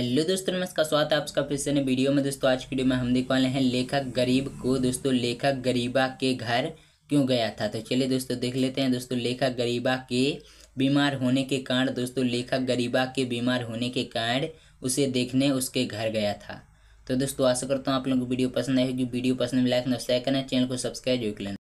hello दोस्तों नमस्कार स्वागत है आपका फिर से नए वीडियो में दोस्तों आज वीडियो में हम देख वाले हैं लेखक गरीब को दोस्तों लेखक गरीबा के घर क्यों गया था तो चलिए दोस्तों देख लेते हैं दोस्तों लेखक गरीबा के बीमार होने के कारण दोस्तों लेखक गरीबा के बीमार होने के कारण उसे देखने उसके घर गया था तो दोस्तों आशा करता हूँ आप लोगों को वीडियो पसंद आएगी वीडियो पसंद लाइक ना शेयर करना चैनल को सब्सक्राइब कर लेना